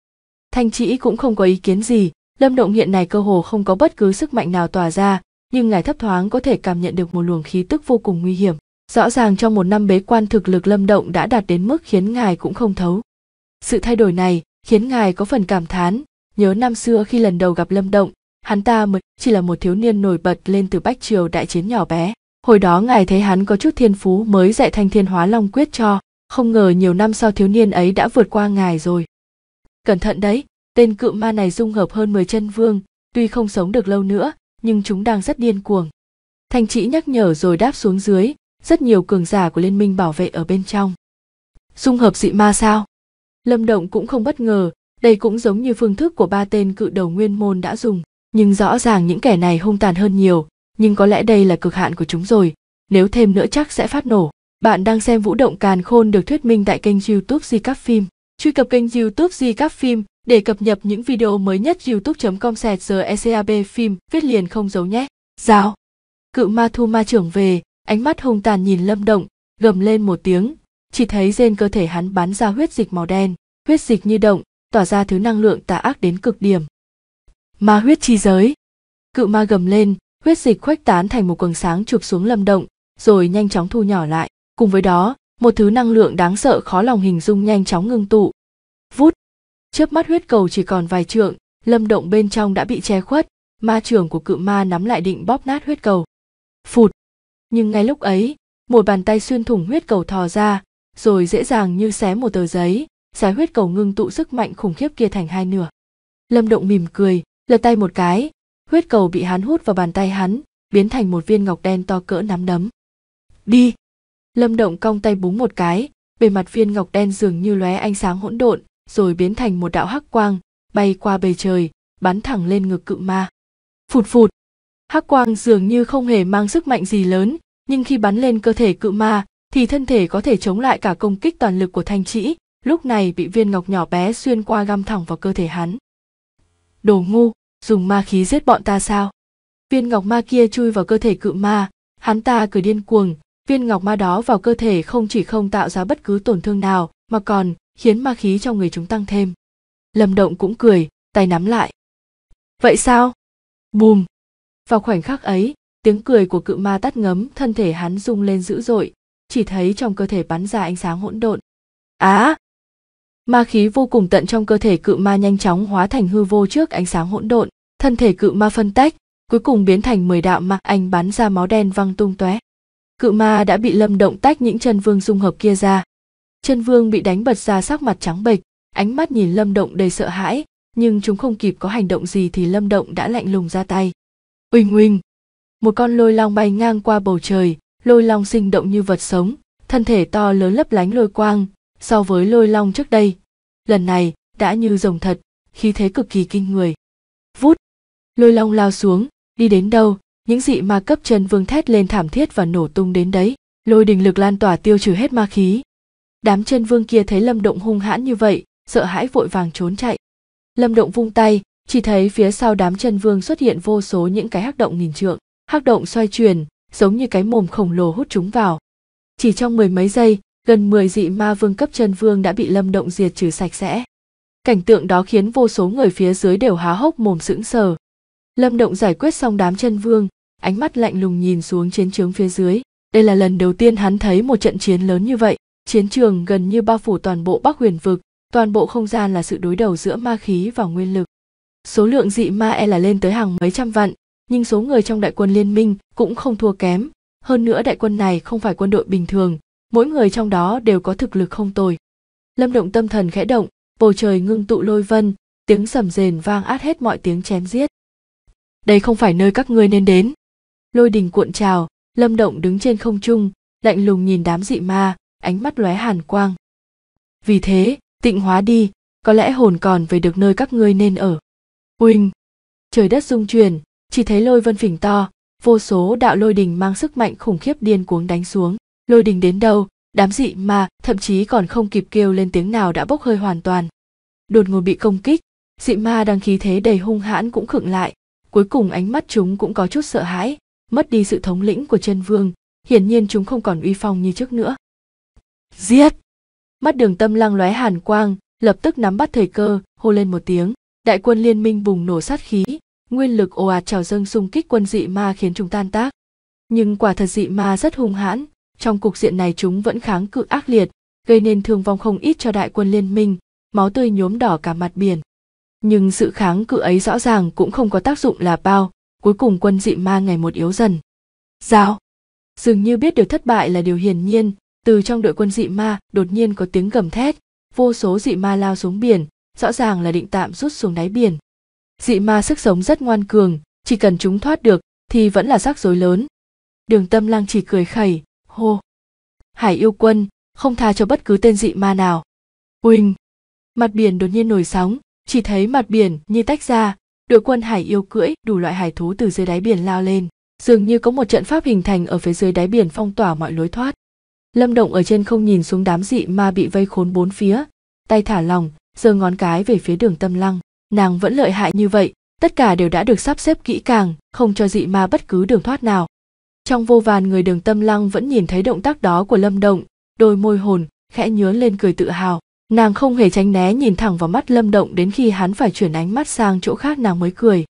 thanh trĩ cũng không có ý kiến gì lâm động hiện này cơ hồ không có bất cứ sức mạnh nào tỏa ra nhưng ngài thấp thoáng có thể cảm nhận được một luồng khí tức vô cùng nguy hiểm Rõ ràng trong một năm bế quan thực lực Lâm Động đã đạt đến mức khiến ngài cũng không thấu. Sự thay đổi này khiến ngài có phần cảm thán, nhớ năm xưa khi lần đầu gặp Lâm Động, hắn ta mới chỉ là một thiếu niên nổi bật lên từ bách triều đại chiến nhỏ bé. Hồi đó ngài thấy hắn có chút thiên phú mới dạy thanh thiên hóa long quyết cho, không ngờ nhiều năm sau thiếu niên ấy đã vượt qua ngài rồi. Cẩn thận đấy, tên cự ma này dung hợp hơn mười chân vương, tuy không sống được lâu nữa, nhưng chúng đang rất điên cuồng. Thanh chỉ nhắc nhở rồi đáp xuống dưới, rất nhiều cường giả của liên minh bảo vệ ở bên trong dung hợp dị ma sao lâm động cũng không bất ngờ đây cũng giống như phương thức của ba tên cự đầu nguyên môn đã dùng nhưng rõ ràng những kẻ này hung tàn hơn nhiều nhưng có lẽ đây là cực hạn của chúng rồi nếu thêm nữa chắc sẽ phát nổ bạn đang xem vũ động càn khôn được thuyết minh tại kênh youtube di các phim truy cập kênh youtube di các phim để cập nhật những video mới nhất youtube com sẹt giờ eab phim viết liền không giấu nhé giáo cự ma thu ma trưởng về ánh mắt hung tàn nhìn lâm động gầm lên một tiếng chỉ thấy trên cơ thể hắn bắn ra huyết dịch màu đen huyết dịch như động tỏa ra thứ năng lượng tà ác đến cực điểm ma huyết chi giới cự ma gầm lên huyết dịch khuếch tán thành một quầng sáng chụp xuống lâm động rồi nhanh chóng thu nhỏ lại cùng với đó một thứ năng lượng đáng sợ khó lòng hình dung nhanh chóng ngưng tụ vút chớp mắt huyết cầu chỉ còn vài trượng lâm động bên trong đã bị che khuất ma trưởng của cự ma nắm lại định bóp nát huyết cầu phụt nhưng ngay lúc ấy một bàn tay xuyên thủng huyết cầu thò ra rồi dễ dàng như xé một tờ giấy xé huyết cầu ngưng tụ sức mạnh khủng khiếp kia thành hai nửa lâm động mỉm cười lật tay một cái huyết cầu bị hắn hút vào bàn tay hắn biến thành một viên ngọc đen to cỡ nắm đấm đi lâm động cong tay búng một cái bề mặt viên ngọc đen dường như lóe ánh sáng hỗn độn rồi biến thành một đạo hắc quang bay qua bề trời bắn thẳng lên ngực cự ma phụt phụt hắc quang dường như không hề mang sức mạnh gì lớn nhưng khi bắn lên cơ thể cự ma thì thân thể có thể chống lại cả công kích toàn lực của thanh trĩ lúc này bị viên ngọc nhỏ bé xuyên qua găm thẳng vào cơ thể hắn đồ ngu dùng ma khí giết bọn ta sao viên ngọc ma kia chui vào cơ thể cự ma hắn ta cười điên cuồng viên ngọc ma đó vào cơ thể không chỉ không tạo ra bất cứ tổn thương nào mà còn khiến ma khí trong người chúng tăng thêm lâm động cũng cười tay nắm lại vậy sao bùm vào khoảnh khắc ấy tiếng cười của cự ma tắt ngấm thân thể hắn rung lên dữ dội chỉ thấy trong cơ thể bắn ra ánh sáng hỗn độn á à, ma khí vô cùng tận trong cơ thể cự ma nhanh chóng hóa thành hư vô trước ánh sáng hỗn độn thân thể cự ma phân tách cuối cùng biến thành mười đạo ma anh bắn ra máu đen văng tung tóe cự ma đã bị lâm động tách những chân vương dung hợp kia ra chân vương bị đánh bật ra sắc mặt trắng bệch ánh mắt nhìn lâm động đầy sợ hãi nhưng chúng không kịp có hành động gì thì lâm động đã lạnh lùng ra tay Uỳnh huỳnh, một con lôi long bay ngang qua bầu trời, lôi long sinh động như vật sống, thân thể to lớn lấp lánh lôi quang, so với lôi long trước đây, lần này đã như rồng thật, khí thế cực kỳ kinh người. Vút, lôi long lao xuống, đi đến đâu, những dị ma cấp chân vương thét lên thảm thiết và nổ tung đến đấy, lôi đình lực lan tỏa tiêu trừ hết ma khí. Đám chân vương kia thấy Lâm Động hung hãn như vậy, sợ hãi vội vàng trốn chạy. Lâm Động vung tay, chỉ thấy phía sau đám chân vương xuất hiện vô số những cái hắc động nghìn trượng hắc động xoay chuyển giống như cái mồm khổng lồ hút chúng vào chỉ trong mười mấy giây gần 10 dị ma vương cấp chân vương đã bị lâm động diệt trừ sạch sẽ cảnh tượng đó khiến vô số người phía dưới đều há hốc mồm sững sờ lâm động giải quyết xong đám chân vương ánh mắt lạnh lùng nhìn xuống chiến trường phía dưới đây là lần đầu tiên hắn thấy một trận chiến lớn như vậy chiến trường gần như bao phủ toàn bộ bắc huyền vực toàn bộ không gian là sự đối đầu giữa ma khí và nguyên lực Số lượng dị ma e là lên tới hàng mấy trăm vạn, nhưng số người trong đại quân liên minh cũng không thua kém. Hơn nữa đại quân này không phải quân đội bình thường, mỗi người trong đó đều có thực lực không tồi. Lâm Động tâm thần khẽ động, bầu trời ngưng tụ lôi vân, tiếng sầm rền vang át hết mọi tiếng chém giết. Đây không phải nơi các ngươi nên đến. Lôi đình cuộn trào, Lâm Động đứng trên không trung, lạnh lùng nhìn đám dị ma, ánh mắt lóe hàn quang. Vì thế, tịnh hóa đi, có lẽ hồn còn về được nơi các ngươi nên ở huỳnh trời đất rung chuyển chỉ thấy lôi vân phỉnh to vô số đạo lôi đình mang sức mạnh khủng khiếp điên cuống đánh xuống lôi đình đến đâu đám dị mà thậm chí còn không kịp kêu lên tiếng nào đã bốc hơi hoàn toàn đột ngột bị công kích dị ma đang khí thế đầy hung hãn cũng khựng lại cuối cùng ánh mắt chúng cũng có chút sợ hãi mất đi sự thống lĩnh của chân vương hiển nhiên chúng không còn uy phong như trước nữa giết mắt đường tâm lăng lóe hàn quang lập tức nắm bắt thời cơ hô lên một tiếng đại quân liên minh bùng nổ sát khí nguyên lực ồ ạt trào dâng xung kích quân dị ma khiến chúng tan tác nhưng quả thật dị ma rất hung hãn trong cục diện này chúng vẫn kháng cự ác liệt gây nên thương vong không ít cho đại quân liên minh máu tươi nhuốm đỏ cả mặt biển nhưng sự kháng cự ấy rõ ràng cũng không có tác dụng là bao cuối cùng quân dị ma ngày một yếu dần giao dường như biết được thất bại là điều hiển nhiên từ trong đội quân dị ma đột nhiên có tiếng gầm thét vô số dị ma lao xuống biển rõ ràng là định tạm rút xuống đáy biển dị ma sức sống rất ngoan cường chỉ cần chúng thoát được thì vẫn là rắc rối lớn đường tâm lang chỉ cười khẩy hô hải yêu quân không tha cho bất cứ tên dị ma nào uỳnh mặt biển đột nhiên nổi sóng chỉ thấy mặt biển như tách ra đội quân hải yêu cưỡi đủ loại hải thú từ dưới đáy biển lao lên dường như có một trận pháp hình thành ở phía dưới đáy biển phong tỏa mọi lối thoát lâm động ở trên không nhìn xuống đám dị ma bị vây khốn bốn phía tay thả lỏng giơ ngón cái về phía đường tâm lăng nàng vẫn lợi hại như vậy tất cả đều đã được sắp xếp kỹ càng không cho dị ma bất cứ đường thoát nào trong vô vàn người đường tâm lăng vẫn nhìn thấy động tác đó của lâm động đôi môi hồn khẽ nhớ lên cười tự hào nàng không hề tránh né nhìn thẳng vào mắt lâm động đến khi hắn phải chuyển ánh mắt sang chỗ khác nàng mới cười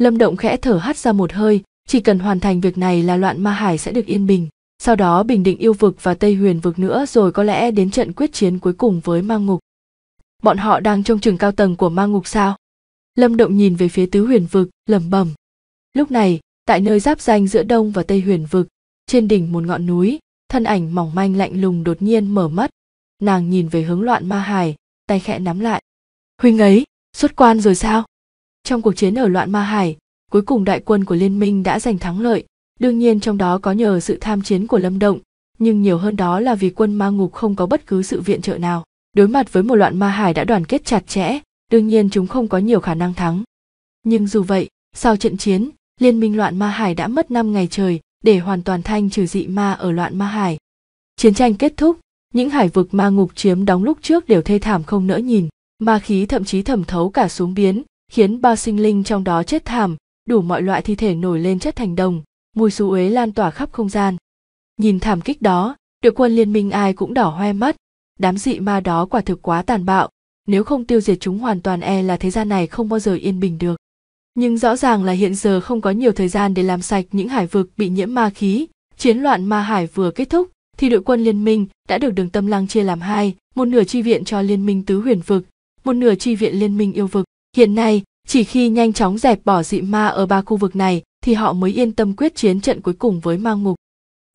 lâm động khẽ thở hắt ra một hơi chỉ cần hoàn thành việc này là loạn ma hải sẽ được yên bình sau đó bình định yêu vực và tây huyền vực nữa rồi có lẽ đến trận quyết chiến cuối cùng với ma ngục bọn họ đang trong trường cao tầng của ma ngục sao lâm động nhìn về phía tứ huyền vực lẩm bẩm lúc này tại nơi giáp danh giữa đông và tây huyền vực trên đỉnh một ngọn núi thân ảnh mỏng manh lạnh lùng đột nhiên mở mắt nàng nhìn về hướng loạn ma hải tay khẽ nắm lại huynh ấy xuất quan rồi sao trong cuộc chiến ở loạn ma hải cuối cùng đại quân của liên minh đã giành thắng lợi đương nhiên trong đó có nhờ sự tham chiến của lâm động nhưng nhiều hơn đó là vì quân ma ngục không có bất cứ sự viện trợ nào đối mặt với một loạn ma hải đã đoàn kết chặt chẽ đương nhiên chúng không có nhiều khả năng thắng nhưng dù vậy sau trận chiến liên minh loạn ma hải đã mất năm ngày trời để hoàn toàn thanh trừ dị ma ở loạn ma hải chiến tranh kết thúc những hải vực ma ngục chiếm đóng lúc trước đều thê thảm không nỡ nhìn ma khí thậm chí thẩm thấu cả xuống biến khiến bao sinh linh trong đó chết thảm đủ mọi loại thi thể nổi lên chất thành đồng mùi xú uế lan tỏa khắp không gian nhìn thảm kích đó đội quân liên minh ai cũng đỏ hoe mắt đám dị ma đó quả thực quá tàn bạo nếu không tiêu diệt chúng hoàn toàn e là thế gian này không bao giờ yên bình được nhưng rõ ràng là hiện giờ không có nhiều thời gian để làm sạch những hải vực bị nhiễm ma khí chiến loạn ma hải vừa kết thúc thì đội quân liên minh đã được đường tâm lăng chia làm hai một nửa chi viện cho liên minh tứ huyền vực một nửa chi viện liên minh yêu vực hiện nay chỉ khi nhanh chóng dẹp bỏ dị ma ở ba khu vực này thì họ mới yên tâm quyết chiến trận cuối cùng với ma ngục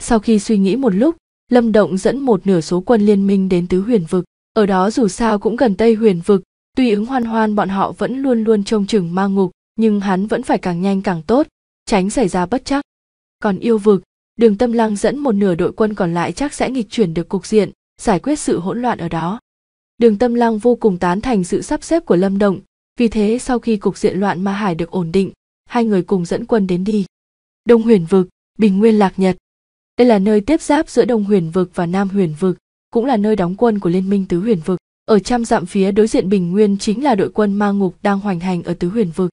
sau khi suy nghĩ một lúc Lâm Động dẫn một nửa số quân liên minh đến tứ huyền vực, ở đó dù sao cũng gần Tây huyền vực, tuy ứng hoan hoan bọn họ vẫn luôn luôn trông chừng ma ngục, nhưng hắn vẫn phải càng nhanh càng tốt, tránh xảy ra bất chắc. Còn yêu vực, đường tâm lăng dẫn một nửa đội quân còn lại chắc sẽ nghịch chuyển được cục diện, giải quyết sự hỗn loạn ở đó. Đường tâm lăng vô cùng tán thành sự sắp xếp của Lâm Động, vì thế sau khi cục diện loạn ma hải được ổn định, hai người cùng dẫn quân đến đi. Đông huyền vực, bình nguyên lạc nhật, đây là nơi tiếp giáp giữa Đông Huyền vực và Nam Huyền vực, cũng là nơi đóng quân của Liên minh Tứ Huyền vực. Ở trăm dặm phía đối diện Bình Nguyên chính là đội quân Ma Ngục đang hoành hành ở Tứ Huyền vực.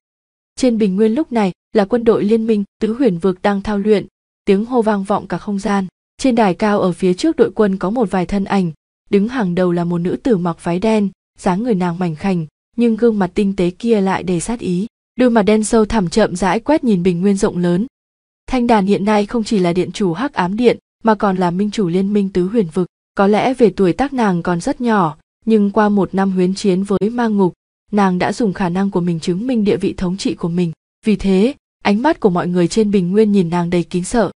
Trên Bình Nguyên lúc này là quân đội Liên minh Tứ Huyền vực đang thao luyện, tiếng hô vang vọng cả không gian. Trên đài cao ở phía trước đội quân có một vài thân ảnh, đứng hàng đầu là một nữ tử mặc váy đen, dáng người nàng mảnh khảnh, nhưng gương mặt tinh tế kia lại đầy sát ý. Đôi mặt đen sâu thẳm chậm rãi quét nhìn Bình Nguyên rộng lớn, Thanh đàn hiện nay không chỉ là điện chủ hắc ám điện, mà còn là minh chủ liên minh tứ huyền vực. Có lẽ về tuổi tác nàng còn rất nhỏ, nhưng qua một năm huyến chiến với ma ngục, nàng đã dùng khả năng của mình chứng minh địa vị thống trị của mình. Vì thế, ánh mắt của mọi người trên bình nguyên nhìn nàng đầy kính sợ.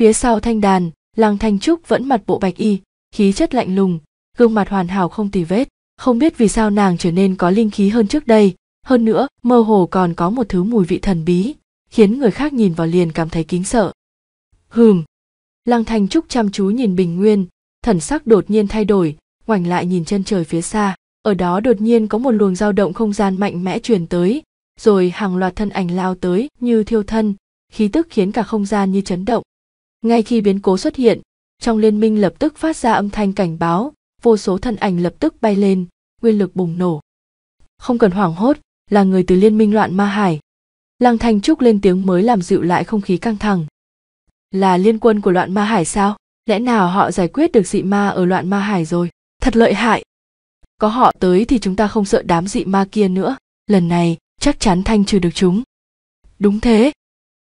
Phía sau thanh đàn, làng thanh trúc vẫn mặt bộ bạch y, khí chất lạnh lùng, gương mặt hoàn hảo không tì vết. Không biết vì sao nàng trở nên có linh khí hơn trước đây, hơn nữa mơ hồ còn có một thứ mùi vị thần bí, khiến người khác nhìn vào liền cảm thấy kính sợ hừm lăng thanh trúc chăm chú nhìn bình nguyên thần sắc đột nhiên thay đổi ngoảnh lại nhìn chân trời phía xa ở đó đột nhiên có một luồng dao động không gian mạnh mẽ truyền tới rồi hàng loạt thân ảnh lao tới như thiêu thân khí tức khiến cả không gian như chấn động ngay khi biến cố xuất hiện trong liên minh lập tức phát ra âm thanh cảnh báo vô số thân ảnh lập tức bay lên nguyên lực bùng nổ không cần hoảng hốt là người từ liên minh loạn ma hải Lăng Thanh Trúc lên tiếng mới làm dịu lại không khí căng thẳng. Là liên quân của loạn ma hải sao? Lẽ nào họ giải quyết được dị ma ở loạn ma hải rồi? Thật lợi hại. Có họ tới thì chúng ta không sợ đám dị ma kia nữa. Lần này chắc chắn thanh trừ được chúng. Đúng thế.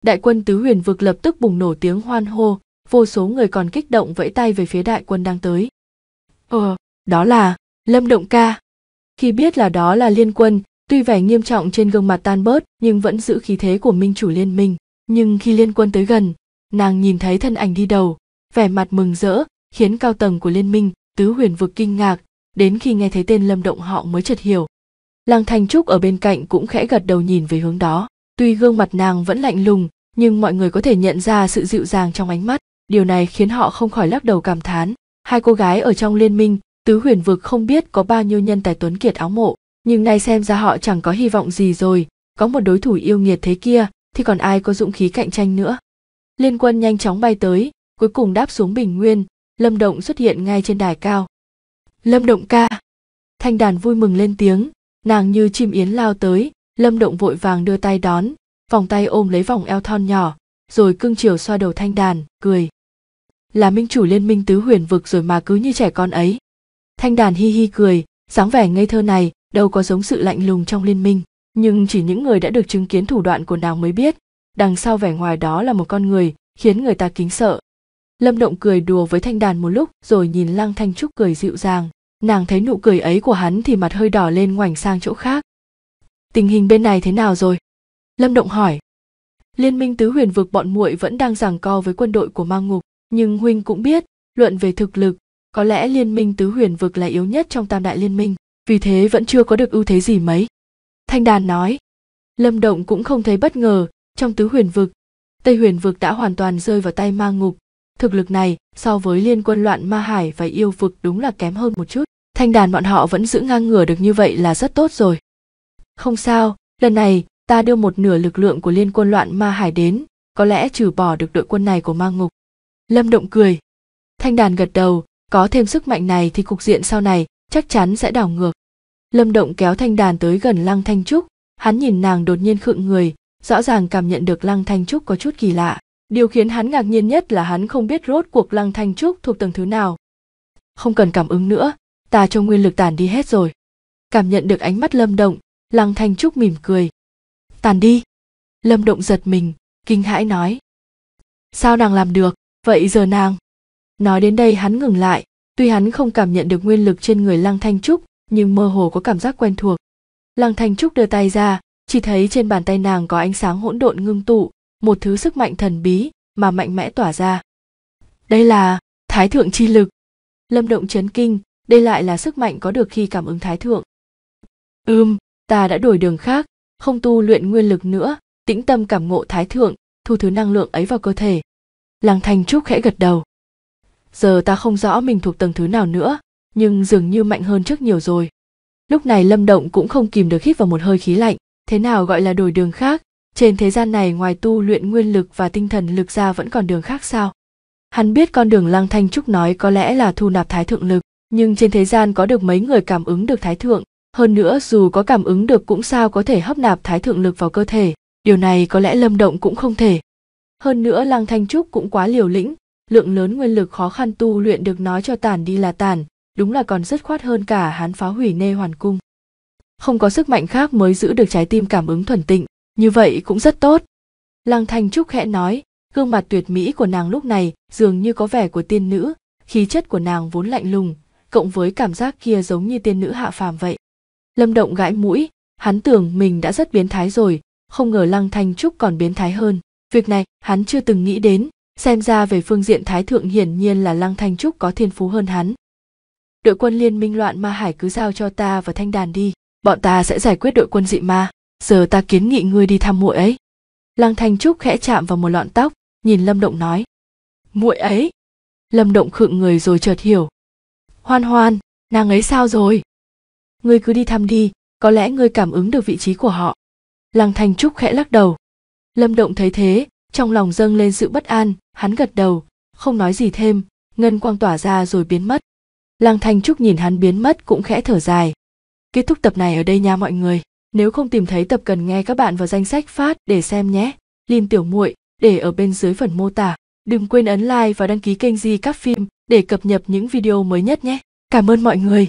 Đại quân tứ huyền vực lập tức bùng nổ tiếng hoan hô, vô số người còn kích động vẫy tay về phía đại quân đang tới. Ờ, đó là Lâm Động Ca. Khi biết là đó là liên quân, Tuy vẻ nghiêm trọng trên gương mặt tan bớt nhưng vẫn giữ khí thế của minh chủ liên minh. Nhưng khi liên quân tới gần, nàng nhìn thấy thân ảnh đi đầu, vẻ mặt mừng rỡ, khiến cao tầng của liên minh, tứ huyền vực kinh ngạc, đến khi nghe thấy tên lâm động họ mới chợt hiểu. Lăng Thành Trúc ở bên cạnh cũng khẽ gật đầu nhìn về hướng đó. Tuy gương mặt nàng vẫn lạnh lùng, nhưng mọi người có thể nhận ra sự dịu dàng trong ánh mắt. Điều này khiến họ không khỏi lắc đầu cảm thán. Hai cô gái ở trong liên minh, tứ huyền vực không biết có bao nhiêu nhân tài tuấn kiệt áo mộ nhưng nay xem ra họ chẳng có hy vọng gì rồi có một đối thủ yêu nghiệt thế kia thì còn ai có dũng khí cạnh tranh nữa liên quân nhanh chóng bay tới cuối cùng đáp xuống bình nguyên lâm động xuất hiện ngay trên đài cao lâm động ca thanh đàn vui mừng lên tiếng nàng như chim yến lao tới lâm động vội vàng đưa tay đón vòng tay ôm lấy vòng eo thon nhỏ rồi cưng chiều xoa đầu thanh đàn cười là minh chủ liên minh tứ huyền vực rồi mà cứ như trẻ con ấy thanh đàn hi hi cười dáng vẻ ngây thơ này đâu có giống sự lạnh lùng trong liên minh nhưng chỉ những người đã được chứng kiến thủ đoạn của nàng mới biết đằng sau vẻ ngoài đó là một con người khiến người ta kính sợ lâm động cười đùa với thanh đàn một lúc rồi nhìn lăng thanh trúc cười dịu dàng nàng thấy nụ cười ấy của hắn thì mặt hơi đỏ lên ngoảnh sang chỗ khác tình hình bên này thế nào rồi lâm động hỏi liên minh tứ huyền vực bọn muội vẫn đang giằng co với quân đội của ma ngục nhưng huynh cũng biết luận về thực lực có lẽ liên minh tứ huyền vực là yếu nhất trong tam đại liên minh vì thế vẫn chưa có được ưu thế gì mấy. Thanh Đàn nói, Lâm Động cũng không thấy bất ngờ, trong tứ huyền vực, Tây huyền vực đã hoàn toàn rơi vào tay ma ngục, thực lực này so với liên quân loạn ma hải và yêu vực đúng là kém hơn một chút. Thanh Đàn bọn họ vẫn giữ ngang ngửa được như vậy là rất tốt rồi. Không sao, lần này ta đưa một nửa lực lượng của liên quân loạn ma hải đến, có lẽ trừ bỏ được đội quân này của ma ngục. Lâm Động cười. Thanh Đàn gật đầu, có thêm sức mạnh này thì cục diện sau này chắc chắn sẽ đảo ngược lâm động kéo thanh đàn tới gần lăng thanh trúc hắn nhìn nàng đột nhiên khựng người rõ ràng cảm nhận được lăng thanh trúc có chút kỳ lạ điều khiến hắn ngạc nhiên nhất là hắn không biết rốt cuộc lăng thanh trúc thuộc tầng thứ nào không cần cảm ứng nữa ta cho nguyên lực tàn đi hết rồi cảm nhận được ánh mắt lâm động lăng thanh trúc mỉm cười tàn đi lâm động giật mình kinh hãi nói sao nàng làm được vậy giờ nàng nói đến đây hắn ngừng lại Tuy hắn không cảm nhận được nguyên lực trên người Lăng Thanh Trúc, nhưng mơ hồ có cảm giác quen thuộc. Lăng Thanh Trúc đưa tay ra, chỉ thấy trên bàn tay nàng có ánh sáng hỗn độn ngưng tụ, một thứ sức mạnh thần bí mà mạnh mẽ tỏa ra. Đây là Thái thượng chi lực. Lâm Động chấn kinh, đây lại là sức mạnh có được khi cảm ứng Thái thượng. Ưm, ta đã đổi đường khác, không tu luyện nguyên lực nữa, tĩnh tâm cảm ngộ Thái thượng, thu thứ năng lượng ấy vào cơ thể. Lăng Thanh Trúc khẽ gật đầu giờ ta không rõ mình thuộc tầng thứ nào nữa nhưng dường như mạnh hơn trước nhiều rồi lúc này lâm động cũng không kìm được hít vào một hơi khí lạnh thế nào gọi là đổi đường khác trên thế gian này ngoài tu luyện nguyên lực và tinh thần lực ra vẫn còn đường khác sao hắn biết con đường lăng thanh trúc nói có lẽ là thu nạp thái thượng lực nhưng trên thế gian có được mấy người cảm ứng được thái thượng hơn nữa dù có cảm ứng được cũng sao có thể hấp nạp thái thượng lực vào cơ thể điều này có lẽ lâm động cũng không thể hơn nữa lăng thanh trúc cũng quá liều lĩnh lượng lớn nguyên lực khó khăn tu luyện được nói cho tàn đi là tàn, đúng là còn dứt khoát hơn cả hán phá hủy nê hoàn cung. Không có sức mạnh khác mới giữ được trái tim cảm ứng thuần tịnh, như vậy cũng rất tốt. Lăng Thanh Trúc khẽ nói, gương mặt tuyệt mỹ của nàng lúc này dường như có vẻ của tiên nữ, khí chất của nàng vốn lạnh lùng, cộng với cảm giác kia giống như tiên nữ hạ phàm vậy. Lâm Động gãi mũi, hắn tưởng mình đã rất biến thái rồi, không ngờ Lăng Thanh Trúc còn biến thái hơn. Việc này hắn chưa từng nghĩ đến, xem ra về phương diện thái thượng hiển nhiên là lăng thanh trúc có thiên phú hơn hắn đội quân liên minh loạn ma hải cứ giao cho ta và thanh đàn đi bọn ta sẽ giải quyết đội quân dị ma giờ ta kiến nghị ngươi đi thăm muội ấy lăng thanh trúc khẽ chạm vào một lọn tóc nhìn lâm động nói muội ấy lâm động khựng người rồi chợt hiểu hoan hoan nàng ấy sao rồi ngươi cứ đi thăm đi có lẽ ngươi cảm ứng được vị trí của họ lăng thanh trúc khẽ lắc đầu lâm động thấy thế trong lòng dâng lên sự bất an hắn gật đầu không nói gì thêm ngân quang tỏa ra rồi biến mất lăng thanh trúc nhìn hắn biến mất cũng khẽ thở dài kết thúc tập này ở đây nha mọi người nếu không tìm thấy tập cần nghe các bạn vào danh sách phát để xem nhé lin tiểu muội để ở bên dưới phần mô tả đừng quên ấn like và đăng ký kênh di các phim để cập nhật những video mới nhất nhé cảm ơn mọi người